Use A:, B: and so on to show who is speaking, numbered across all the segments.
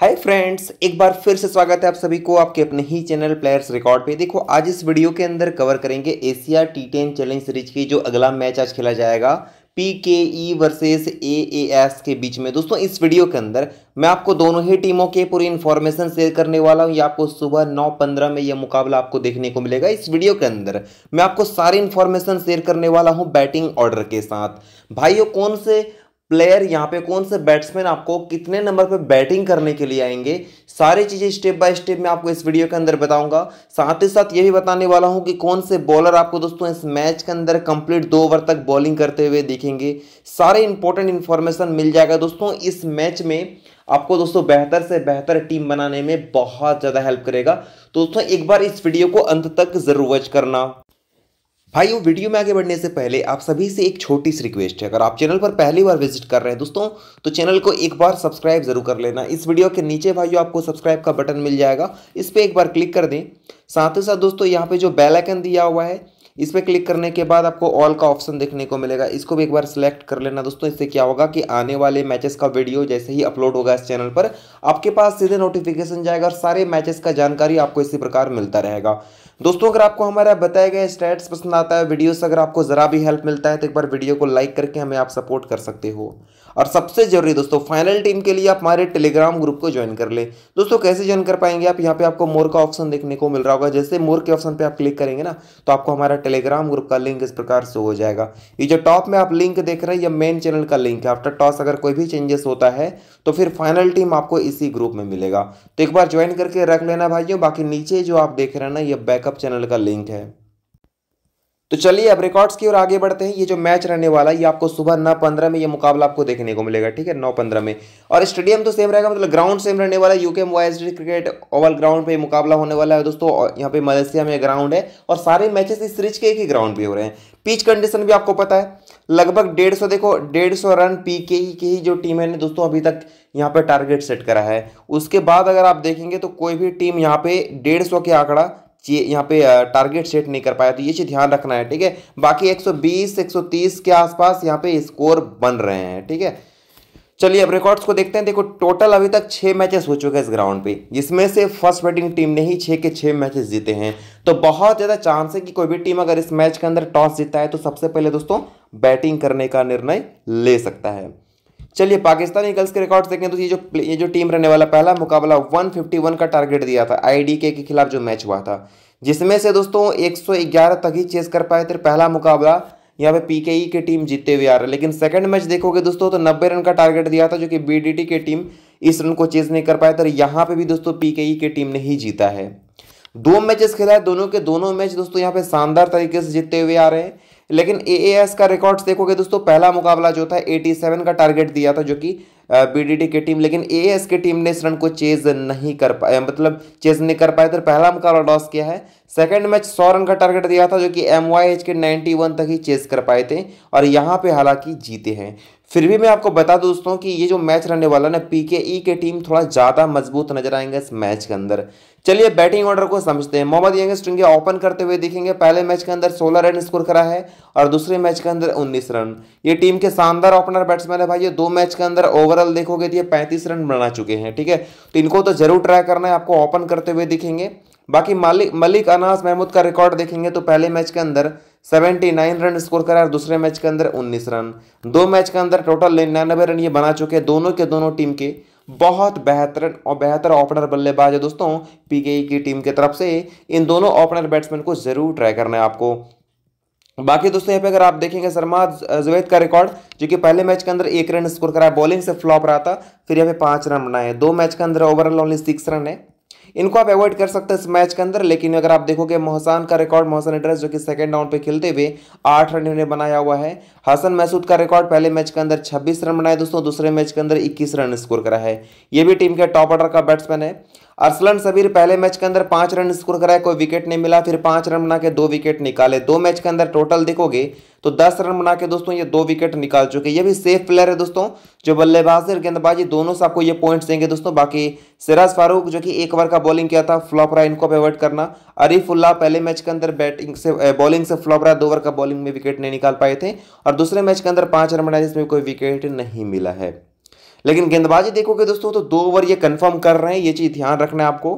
A: hi friends एक बार फिर से स्वागत है आप सभी को आपके अपने ही चैनल प्लेयर्स रिकॉर्ड पे देखो आज इस वीडियो के अंदर कवर करेंगे Asia T ten challenge series की जो अगला मैच आज खेला जाएगा पी के ई वर्सेज ए ए एस के बीच में दोस्तों इस वीडियो के अंदर मैं आपको दोनों ही टीमों के पूरी इन्फॉर्मेशन शेयर करने वाला हूं ये आपको सुबह नौ पंद्रह में यह मुकाबला आपको देखने को मिलेगा इस वीडियो के अंदर मैं आपको सारी इन्फॉर्मेशन शेयर करने वाला हूं बैटिंग ऑर्डर के साथ भाइयों कौन से प्लेयर यहाँ पे कौन से बैट्समैन आपको कितने नंबर पे बैटिंग करने के लिए आएंगे सारी चीज़ें स्टेप बाय स्टेप मैं आपको इस वीडियो के अंदर बताऊंगा साथ ही साथ ये भी बताने वाला हूँ कि कौन से बॉलर आपको दोस्तों इस मैच के अंदर कंप्लीट दो ओवर तक बॉलिंग करते हुए देखेंगे सारे इंपॉर्टेंट इन्फॉर्मेशन मिल जाएगा दोस्तों इस मैच में आपको दोस्तों बेहतर से बेहतर टीम बनाने में बहुत ज़्यादा हेल्प करेगा तो दोस्तों एक बार इस वीडियो को अंत तक जरूर वॉच करना भाई वीडियो में आगे बढ़ने से पहले आप सभी से एक छोटी सी रिक्वेस्ट है अगर आप चैनल पर पहली बार विजिट कर रहे हैं दोस्तों तो चैनल को एक बार सब्सक्राइब जरूर कर लेना इस वीडियो के नीचे भाई आपको सब्सक्राइब का बटन मिल जाएगा इस पर एक बार क्लिक कर दें साथ ही साथ दोस्तों यहाँ पे जो बेलाइकन दिया हुआ है इस पर क्लिक करने के बाद आपको ऑल का ऑप्शन देखने को मिलेगा इसको भी एक बार सिलेक्ट कर लेना दोस्तों इससे क्या होगा कि आने वाले मैचेस का वीडियो जैसे ही अपलोड होगा इस चैनल पर आपके पास सीधे नोटिफिकेशन जाएगा और सारे मैचेस का जानकारी आपको इसी प्रकार मिलता रहेगा दोस्तों अगर आपको हमारा बताया गया स्टैट्स पसंद आता है वीडियो से अगर आपको ज़रा भी हेल्प मिलता है तो एक बार वीडियो को लाइक करके हमें आप सपोर्ट कर सकते हो और सबसे जरूरी दोस्तों फाइनल टीम के लिए आप हमारे टेलीग्राम ग्रुप को ज्वाइन कर ले दोस्तों कैसे ज्वाइन कर पाएंगे आप यहाँ पे आपको मोर का ऑप्शन देखने को मिल रहा होगा जैसे मोर के ऑप्शन पे आप क्लिक करेंगे ना तो आपको हमारा टेलीग्राम ग्रुप का लिंक इस प्रकार से हो जाएगा ये जो टॉप में आप लिंक देख रहे हैं यह मेन चैनल का लिंक है आफ्टर टॉस अगर कोई भी चेंजेस होता है तो फिर फाइनल टीम आपको इसी ग्रुप में मिलेगा तो एक बार ज्वाइन करके रख लेना भाइयों बाकी नीचे जो आप देख रहे हैं ना ये बैकअप चैनल का लिंक है तो चलिए अब रिकॉर्ड्स की ओर आगे बढ़ते हैं ये जो मैच रहने वाला है ये आपको सुबह नौ पंद्रह में ये मुकाबला आपको देखने को मिलेगा ठीक है नौ पंद्रह में और स्टेडियम तो सेम रहेगा मतलब ग्राउंड सेम रहने वाला है UK wise cricket Oval ground पे मुकाबला होने वाला है दोस्तों यहाँ पे मलेशिया में ग्राउंड है और सारे मैचेस इस सीरीज के एक ही ग्राउंड पे हो रहे हैं पिच कंडीशन भी आपको पता है लगभग डेढ़ देखो डेढ़ रन पी के ही के ही जो टीमें ने दोस्तों अभी तक यहाँ पे टारगेट सेट करा है उसके बाद अगर आप देखेंगे तो कोई भी टीम यहाँ पे डेढ़ के आंकड़ा यहाँ पे टारगेट सेट नहीं कर पाया तो ये चीज़ ध्यान रखना है ठीक है बाकी 120 130 के आसपास यहाँ पे स्कोर बन रहे हैं ठीक है चलिए अब रिकॉर्ड्स को देखते हैं देखो टोटल अभी तक छः मैचेस हो चुके हैं इस ग्राउंड पे जिसमें से फर्स्ट बैटिंग टीम ने ही छः के छः मैचेस जीते हैं तो बहुत ज़्यादा चांस है कि कोई भी टीम अगर इस मैच के अंदर टॉस जीतता है तो सबसे पहले दोस्तों बैटिंग करने का निर्णय ले सकता है चलिए पाकिस्तानी गर्ल्स के रिकॉर्ड देखें तो ये जो ये जो टीम रहने वाला पहला मुकाबला 151 का टारगेट दिया था आईडीके के खिलाफ जो मैच हुआ था जिसमें से दोस्तों 111 तक ही चेस कर पाए थे पहला मुकाबला यहाँ पे ई e की टीम जीतते हुए आ रहा है लेकिन सेकंड मैच देखोगे दोस्तों तो नब्बे रन का टारगेट दिया था जो कि बीडीटी की टीम इस रन को चेज नहीं कर पाए थे यहाँ पे भी दोस्तों ई e की टीम ने ही जीता है दो मैचेस खेला है दोनों के दोनों मैच दोस्तों यहाँ पे शानदार तरीके से जीतते हुए आ रहे हैं लेकिन ए का रिकॉर्ड्स देखोगे दोस्तों पहला मुकाबला जो था 87 का टारगेट दिया था जो कि टी की टीम लेकिन ए की टीम ने इस रन को चेज नहीं कर पाया मतलब चेज नहीं कर पाए तो पहला मुकाबला लॉस किया है सेकेंड मैच सौ रन का टारगेट दिया था जो कि एम के 91 तक ही चेस कर पाए थे और यहाँ पे हालांकि जीते हैं फिर भी मैं आपको बता दूं दोस्तों कि ये जो मैच रहने वाला ना पी e के ई के टीम थोड़ा ज़्यादा मजबूत नजर आएंगे इस मैच के अंदर चलिए बैटिंग ऑर्डर को समझते हैं मोहम्मद यंग स्ट्रिंगे ओपन करते हुए देखेंगे पहले मैच के अंदर सोलह रन स्कोर करा है और दूसरे मैच के अंदर उन्नीस रन ये टीम के शानदार ओपनर बैट्समैन है भाई ये दो मैच के अंदर ओवरऑल देखोगे तो ये पैंतीस रन बना चुके हैं ठीक है तो इनको तो जरूर ट्राई करना है आपको ओपन करते हुए दिखेंगे बाकी मालिक मलिक अनास महमूद का रिकॉर्ड देखेंगे तो पहले मैच के अंदर 79 रन स्कोर करा और दूसरे मैच के अंदर 19 रन दो मैच के अंदर टोटल निन्यानबे रन ये बना चुके हैं दोनों के दोनों टीम के बहुत बेहतर और बेहतर ओपनर बल्लेबाज है दोस्तों पीकेई e की टीम की तरफ से इन दोनों ओपनर बैट्समैन को जरूर ट्राई करना है आपको बाकी दोस्तों यहाँ पे अगर आप देखेंगे शर्मा जवेद का रिकॉर्ड जो कि पहले मैच के अंदर एक रन स्कोर करा बॉलिंग से फ्लॉप रहा था फिर यहाँ पे पांच रन बनाए दो मैच के अंदर ओवरऑल ओनली सिक्स रन है इनको आप अवॉइड कर सकते हैं इस मैच के अंदर लेकिन अगर आप देखोगे मोहसान का रिकॉर्ड मोहसन एड्रेस जो कि सेकंड राउंड पे खेलते हुए आठ रन इन्होंने बनाया हुआ है हसन महसूद का रिकॉर्ड पहले मैच के अंदर छब्बीस रन बनाए दोस्तों दूसरे मैच के अंदर इक्कीस रन स्कोर करा है ये भी टीम के टॉप ऑर्डर का बैट्समैन है अरसलन सबीर पहले मैच के अंदर पांच रन स्कोर कराए कोई विकेट नहीं मिला फिर पांच रन बना के दो विकेट निकाले दो मैच के अंदर टोटल देखोगे तो दस रन बना के दोस्तों ये दो विकेट निकाल चुके ये भी सेफ प्लेयर है दोस्तों जो बल्लेबाजी और गेंदबाजी दोनों से आपको ये पॉइंट्स देंगे दोस्तों बाकी सिराज फारूक जो कि एक ओवर का बॉलिंग किया था फ्लॉप रहा इनको अवॉइड करना अरीफुल्ला पहले मैच के अंदर बैटिंग से बॉलिंग से फ्लॉप रहा दो ओवर का बॉलिंग में विकेट नहीं निकाल पाए थे और दूसरे मैच के अंदर पांच रन बनाए जिसमें कोई विकेट नहीं मिला है लेकिन गेंदबाजी देखोगे दोस्तों तो दो ओवर ये कंफर्म कर रहे हैं ये चीज़ ध्यान रखना है आपको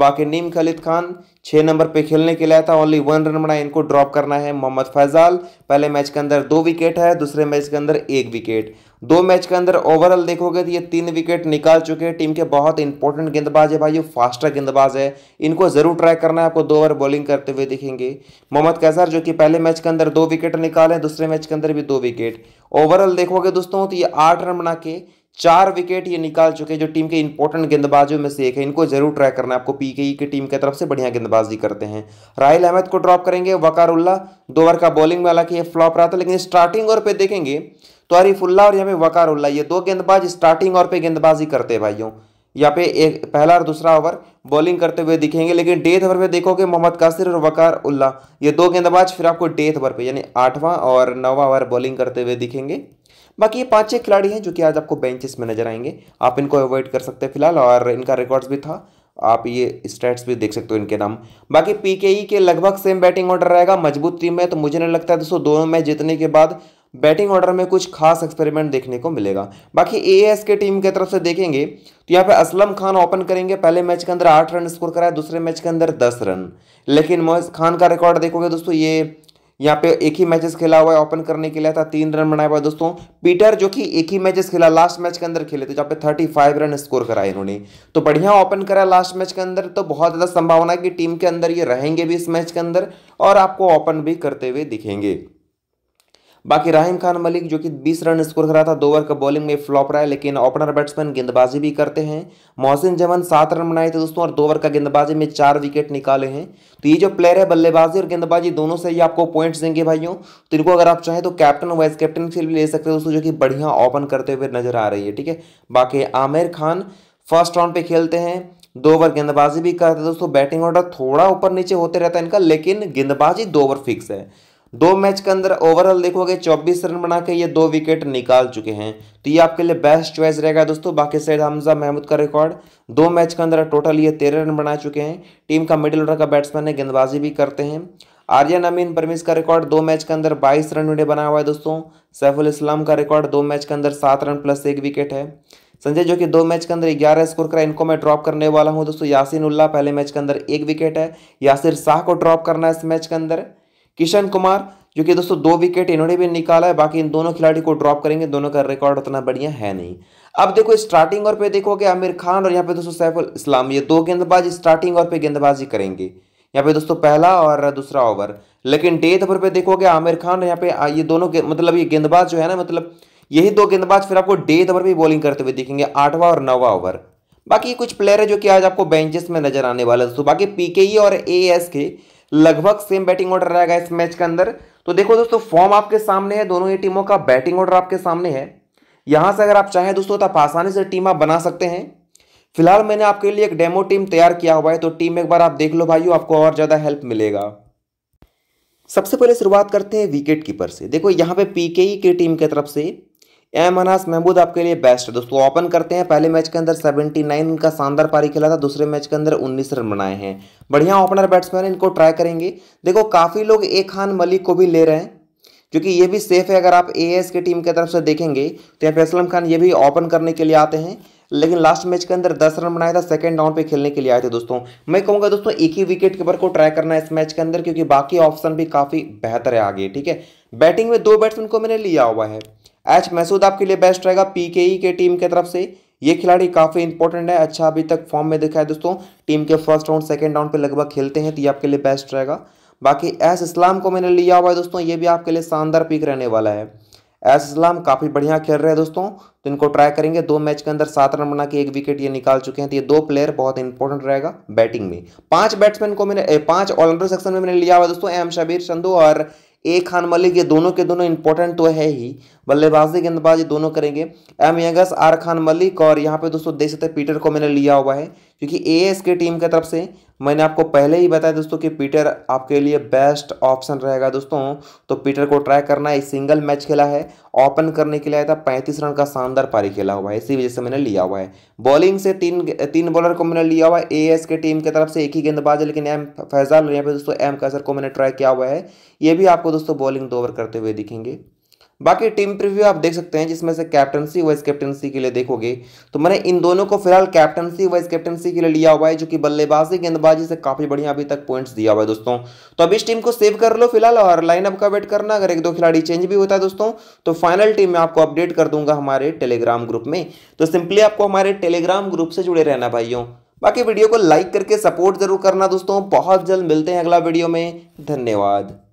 A: बाकी नीम खलिद खान छः नंबर पे खेलने के लिए था ओनली वन रन बनाए इनको ड्रॉप करना है मोहम्मद फैजाल पहले मैच के अंदर दो विकेट है दूसरे मैच के अंदर एक विकेट दो मैच के अंदर ओवरऑल देखोगे तो ये तीन विकेट निकाल चुके हैं टीम के बहुत इंपॉर्टेंट गेंदबाज है भाई ये फास्टर गेंदबाज है इनको ज़रूर ट्राई करना है आपको दो ओवर बॉलिंग करते हुए दिखेंगे मोहम्मद कैसर जो कि पहले मैच के अंदर दो विकेट निकाले दूसरे मैच के अंदर भी दो विकेट ओवरऑल देखोगे दोस्तों तो ये आठ रन बना के चार विकेट ये निकाल चुके हैं जो टीम के इंपॉर्टेंट गेंदबाजों में से एक है इनको जरूर ट्राई करना है आपको पीकेई e की टीम की तरफ से बढ़िया गेंदबाजी करते हैं राहिल अहमद को ड्रॉप करेंगे वकार उल्ला दो ओवर का बॉलिंग में हालांकि ये फ्लॉप रहा था लेकिन स्टार्टिंग ओवर पे देखेंगे तो उल्ला और यहाँ पे वकार उल्ला ये दो गेंदबाज स्टार्टिंग ओवर पे गेंदबाजी करते हैं भाइयों यहाँ पे एक पहला और दूसरा ओवर बॉलिंग करते हुए दिखेंगे लेकिन डेथ ओवर पे देखोगे मोहम्मद कासिर और वकार उल्ला ये दो गेंदबाज फिर आपको डेथ ओवर पे यानी आठवां और नौवां ओवर बॉलिंग करते हुए दिखेंगे बाकी ये पांच छह खिलाड़ी हैं जो कि आज आपको बेंचेस में नजर आएंगे आप इनको अवॉइड कर सकते हैं फिलहाल और इनका रिकॉर्ड्स भी था आप ये स्टेट्स भी देख सकते हो इनके नाम बाकी पीकेई e के लगभग सेम बैटिंग ऑर्डर रहेगा मजबूत टीम है तो मुझे नहीं लगता है दोस्तों दोनों मैच जीतने के बाद बैटिंग ऑर्डर में कुछ खास एक्सपेरिमेंट देखने को मिलेगा बाकी ए एस के टीम की तरफ से देखेंगे तो यहाँ पे असलम खान ओपन करेंगे पहले मैच के अंदर आठ रन स्कोर कराया दूसरे मैच के अंदर दस रन लेकिन मोहित खान का रिकॉर्ड देखोगे दोस्तों ये यहाँ पे एक ही मैचेस खेला हुआ है ओपन करने के लिए था तीन रन बनाया हुआ दोस्तों पीटर जो कि एक ही मैचेस खेला लास्ट मैच के अंदर खेले थे जहाँ पे थर्टी फाइव रन स्कोर कराए इन्होंने तो बढ़िया ओपन करा लास्ट मैच के अंदर तो बहुत ज़्यादा संभावना है कि टीम के अंदर ये रहेंगे भी इस मैच के अंदर और आपको ओपन भी करते हुए दिखेंगे बाकी राहिम खान मलिक जो कि 20 रन स्कोर करा था दो ओवर का बॉलिंग में फ्लॉप रहा है लेकिन ओपनर बैट्समैन गेंदबाजी भी करते हैं मोहसिन जमन सात रन बनाए थे दोस्तों और दो ओवर का गेंदबाजी में चार विकेट निकाले हैं तो ये जो प्लेयर है बल्लेबाजी और गेंदबाजी दोनों से ही आपको पॉइंट्स देंगे भाइयों तो इनको अगर आप चाहें तो कैप्टन वाइस कैप्टन से भी ले सकते दोस्तों जो कि बढ़िया ओपन करते हुए नजर आ रही है ठीक है बाकी आमिर खान फर्स्ट राउंड पे खेलते हैं दो ओवर गेंदबाजी भी करते दोस्तों बैटिंग ऑर्डर थोड़ा ऊपर नीचे होते रहता है इनका लेकिन गेंदबाजी दो ओवर फिक्स है दो मैच के अंदर ओवरऑल देखोगे 24 रन बना के ये दो विकेट निकाल चुके हैं तो ये आपके लिए बेस्ट चॉइस रहेगा दोस्तों बाकी सैद हमजा महमूद का रिकॉर्ड दो मैच के अंदर टोटल ये तेरह रन बना चुके हैं टीम का मिडिल ऑर्डर का बैट्समैन है गेंदबाजी भी करते हैं आर्यन अमीन परमिश का रिकॉर्ड दो मैच के अंदर 22 रन उन्हें बनाया हुआ है दोस्तों सैफुल इस्लाम का रिकॉर्ड दो मैच के अंदर सात रन प्लस एक विकेट है संजय जो कि दो मैच के अंदर ग्यारह स्कोर करा इनको मैं ड्रॉप करने वाला हूं दोस्तों यासिन उल्ला पहले मैच के अंदर एक विकेट है यासिर शाह को ड्रॉप करना है इस मैच के अंदर किशन कुमार जो कि दोस्तों दो विकेट इन्होंने भी निकाला है बाकी इन दोनों खिलाड़ी को ड्रॉप करेंगे दोनों का रिकॉर्ड उतना बढ़िया है नहीं अब देखो स्टार्टिंग और पे कि आमिर खान और यहाँ पे दोस्तों सैफुल इस्लाम ये दो गेंदबाज स्टार्टिंग और पे गेंदबाजी करेंगे यहाँ पे दोस्तों पहला और दूसरा ओवर लेकिन डेथ ओवर पे देखोगे आमिर खान और यहाँ पे ये दोनों मतलब ये गेंदबाज जो है ना मतलब यही दो गेंदबाज फिर आपको डेथ ओवर पर बॉलिंग करते हुए दिखेंगे आठवां और नौवा ओवर बाकी कुछ प्लेयर है जो कि आज आपको बेंचेस में नजर आने वाले दोस्तों बाकी पीके e और ए के लगभग सेम बैटिंग ऑर्डर रहेगा इस मैच के अंदर तो देखो दोस्तों फॉर्म आपके सामने है दोनों ही टीमों का बैटिंग ऑर्डर आपके सामने है यहां से अगर आप चाहें दोस्तों तो आप आसानी से टीम आप बना सकते हैं फिलहाल मैंने आपके लिए एक डेमो टीम तैयार किया हुआ है तो टीम एक बार आप देख लो भाइयों आपको और ज़्यादा हेल्प मिलेगा सबसे पहले शुरुआत करते हैं विकेट कीपर से देखो यहाँ पे पीके की टीम की तरफ से एम अनास महमूद आपके लिए बेस्ट है दोस्तों ओपन करते हैं पहले मैच के अंदर 79 इनका शानदार पारी खेला था दूसरे मैच के अंदर 19 रन बनाए हैं बढ़िया ओपनर बैट्समैन इनको ट्राई करेंगे देखो काफ़ी लोग ए खान मलिक को भी ले रहे हैं क्योंकि ये भी सेफ है अगर आप ए की टीम की तरफ से देखेंगे तो यहाँ फैसलम असलम खान ये भी ओपन करने के लिए आते हैं लेकिन लास्ट मैच के अंदर दस रन बनाया था सेकंड राउंड पे खेलने के लिए आए थे दोस्तों मैं कहूँगा दोस्तों एक ही विकेट कीपर को ट्राई करना है इस मैच के अंदर क्योंकि बाकी ऑप्शन भी काफ़ी बेहतर है आगे ठीक है बैटिंग में दो बैट्समैन को मैंने लिया हुआ है एच महसूद आपके लिए बेस्ट रहेगा पीकेई e के टीम की तरफ से ये खिलाड़ी काफ़ी इंपॉर्टेंट है अच्छा अभी तक फॉर्म में दिखा है दोस्तों टीम के फर्स्ट राउंड सेकेंड राउंड पे लगभग खेलते हैं तो ये आपके लिए बेस्ट रहेगा बाकी एस इस्लाम को मैंने लिया हुआ है दोस्तों ये भी आपके लिए शानदार पिक रहने वाला है एस इस्लाम काफ़ी बढ़िया खेल रहे हैं दोस्तों तो इनको ट्राई करेंगे दो मैच के अंदर सात रन बना के एक विकेट ये निकाल चुके हैं तो ये दो प्लेयर बहुत इंपॉर्टेंट रहेगा बैटिंग में पांच बैट्समैन को मैंने पांच ऑलराउंडर सेक्शन में मैंने लिया हुआ दोस्तों एम शबीर चंदू और ए खान मलिक ये दोनों के दोनों इंपॉर्टेंट तो है ही बल्लेबाजी गेंदबाज ये दोनों करेंगे एम यंगस आर खान मलिक और यहाँ पे दोस्तों देख सकते हैं पीटर को मैंने लिया हुआ है क्योंकि ए एस के टीम की तरफ से मैंने आपको पहले ही बताया दोस्तों कि पीटर आपके लिए बेस्ट ऑप्शन रहेगा दोस्तों तो पीटर को ट्राई करना है सिंगल मैच खेला है ओपन करने के लिए आया था पैंतीस रन का शानदार पारी खेला हुआ है इसी वजह से मैंने लिया हुआ है बॉलिंग से तीन तीन बॉलर को मैंने लिया हुआ है ए के टीम की तरफ से एक ही गेंदबाज है लेकिन एम फैजाल यहाँ पे दोस्तों एम कैसर को मैंने ट्राई किया हुआ है ये भी आपको दोस्तों बॉलिंग दो ओवर करते हुए दिखेंगे बाकी टीम प्रीव्यू आप देख सकते हैं जिसमें से कैप्टनसी वाइस कैप्टनसी के लिए देखोगे तो मैंने इन दोनों को फिलहाल कैप्टनसी वाइस कैप्टनसी के लिए लिया हुआ है जो कि बल्लेबाजी गेंदबाजी से काफी बढ़िया अभी तक पॉइंट्स दिया हुआ है दोस्तों तो अब इस टीम को सेव कर लो फिलहाल और लाइनअप का वेट करना अगर एक दो खिलाड़ी चेंज भी होता है दोस्तों तो फाइनल टीम में आपको अपडेट कर दूंगा हमारे टेलीग्राम ग्रुप में तो सिंपली आपको हमारे टेलीग्राम ग्रुप से जुड़े रहना भाइयों बाकी वीडियो को लाइक करके सपोर्ट जरूर करना दोस्तों बहुत जल्द मिलते हैं अगला वीडियो में धन्यवाद